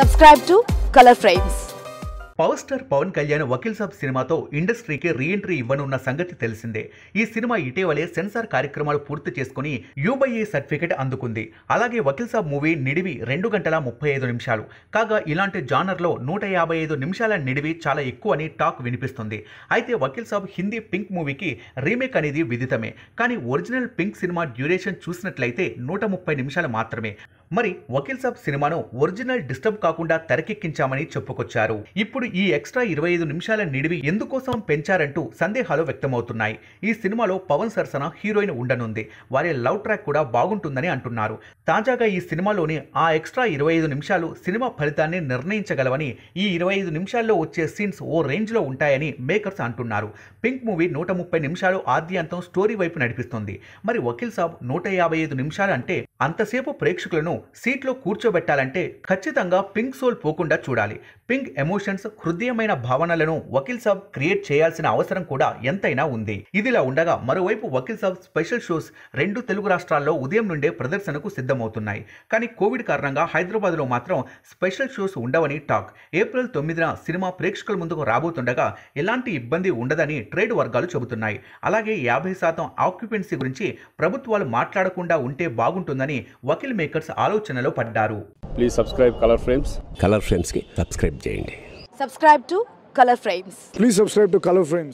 subscribe to colour frames power star Pawan Kalyan Vakeel Saab సినిమాతో ఇండస్ట్రీకి reentry ఇవ్వనున్న సంగతి తెలిసిందే ఈ సినిమా ఇటీవలే సెన్సార్ కార్యక్రమాలు పూర్తి చేసుకుని యూబైఏ సర్టిఫికెట్ అందుకుంది అలాగే వకీల్ సాబ్ మూవీ నిడివి రెండు గంటల ముప్పై ఐదు నిమిషాలు కాగా ఇలాంటి జానర్లో నూట యాభై ఐదు నిమిషాల నిడివి చాలా ఎక్కువ అని టాక్ వినిపిస్తుంది అయితే వకీల్ సాబ్ హిందీ పింక్ మూవీకి రీమేక్ అనేది విదితమే కానీ ఒరిజినల్ పింక్ సినిమా డ్యూరేషన్ చూసినట్లయితే నూట ముప్పై నిమిషాలు మాత్రమే మరి వకీల్ సాబ్ సినిమాను ఒరిజినల్ డిస్టర్బ్ కాకుండా తెరకెక్కించామని చెప్పుకొచ్చారు ఇప్పుడు ఈ ఎక్స్ట్రా ఇరవై ఐదు నిమిషాల నిడివి ఎందుకోసం పెంచారంటూ సందేహాలు వ్యక్తమవుతున్నాయి ఈ సినిమాలో పవన్ సరసన హీరోయిన్ ఉండనుంది వారి లవ్ ట్రాక్ కూడా బాగుంటుందని అంటున్నారు తాజాగా ఈ సినిమాలోని ఆ ఎక్స్ట్రా ఇరవై ఐదు నిమిషాలు సినిమా ఫలితాన్ని నిర్ణయించగలవని ఈ ఇరవై ఐదు నిమిషాల్లో వచ్చే సీన్స్ ఓ రేంజ్లో ఉంటాయని మేకర్స్ అంటున్నారు పింక్ మూవీ నూట ముప్పై నిమిషాలు ఆద్యంతం స్టోరీ వైపు నడిపిస్తుంది మరి వకీల్ సాబ్ నూట యాభై ఐదు నిమిషాలు అంటే అంతసేపు ప్రేక్షకులను సీట్లో కూర్చోబెట్టాలంటే ఖచ్చితంగా పింక్ సోల్ పోకుండా చూడాలి పింక్ ఎమోషన్స్ హృదయమైన భావనలను వకీల్ సాబ్ క్రియేట్ చేయాల్సిన అవసరం కూడా ఎంతైనా ఉంది ఇదిలా ఉండగా మరోవైపు వకీల్ సాబ్ స్పెషల్ షోస్ రెండు తెలుగు రాష్ట్రాల్లో ఉదయం నుండే ప్రదర్శనకు సిద్ధమవుతున్నాయి కానీ కోవిడ్ కారణంగా హైదరాబాద్లో మాత్రం స్పెషల్ షోస్ ఉండవని టాక్ ఏప్రిల్ తొమ్మిదిన సినిమా ప్రేక్షకుల ముందుకు రాబోతుండగా ఎలాంటి ఇబ్బంది ఉండదని ట్రేడ్ వర్గాలు చెబుతున్నాయి అలాగే యాభై శాతం ఆక్యుపెన్సీ గురించి ప్రభుత్వాలు మాట్లాడకుండా ఉంటే బాగుంటుందని చేయాలని వకీల్ మేకర్స్ ఆలోచనలో పడ్డారు please subscribe colour frames colour frames కి సబ్స్క్రైబ్ చేయండి subscribe to colour frames please subscribe to colour frames